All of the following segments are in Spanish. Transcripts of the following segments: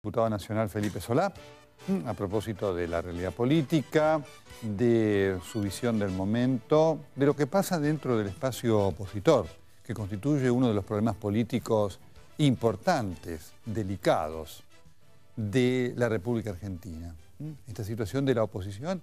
diputado nacional Felipe Solá, a propósito de la realidad política, de su visión del momento, de lo que pasa dentro del espacio opositor, que constituye uno de los problemas políticos importantes, delicados, de la República Argentina. Esta situación de la oposición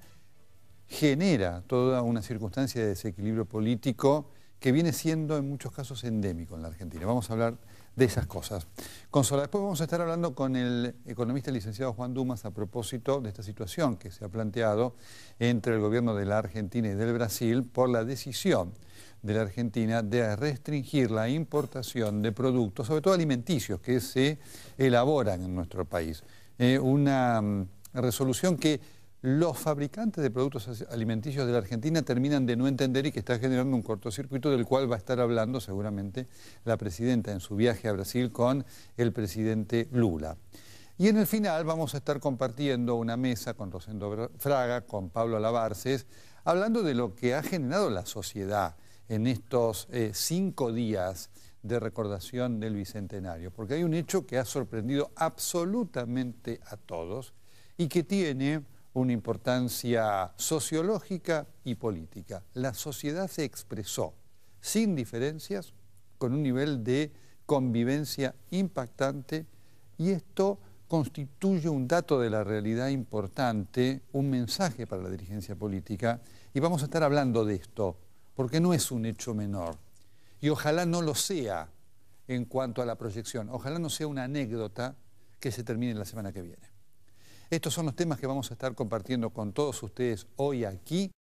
genera toda una circunstancia de desequilibrio político que viene siendo en muchos casos endémico en la Argentina. Vamos a hablar de esas cosas. Consola, después vamos a estar hablando con el economista licenciado Juan Dumas a propósito de esta situación que se ha planteado entre el gobierno de la Argentina y del Brasil por la decisión de la Argentina de restringir la importación de productos, sobre todo alimenticios, que se elaboran en nuestro país. Eh, una mm, resolución que los fabricantes de productos alimenticios de la Argentina terminan de no entender y que está generando un cortocircuito del cual va a estar hablando seguramente la presidenta en su viaje a Brasil con el presidente Lula. Y en el final vamos a estar compartiendo una mesa con Rosendo Fraga, con Pablo Alabarces, hablando de lo que ha generado la sociedad en estos eh, cinco días de recordación del Bicentenario, porque hay un hecho que ha sorprendido absolutamente a todos y que tiene una importancia sociológica y política. La sociedad se expresó sin diferencias, con un nivel de convivencia impactante y esto constituye un dato de la realidad importante, un mensaje para la dirigencia política y vamos a estar hablando de esto, porque no es un hecho menor y ojalá no lo sea en cuanto a la proyección, ojalá no sea una anécdota que se termine la semana que viene. Estos son los temas que vamos a estar compartiendo con todos ustedes hoy aquí.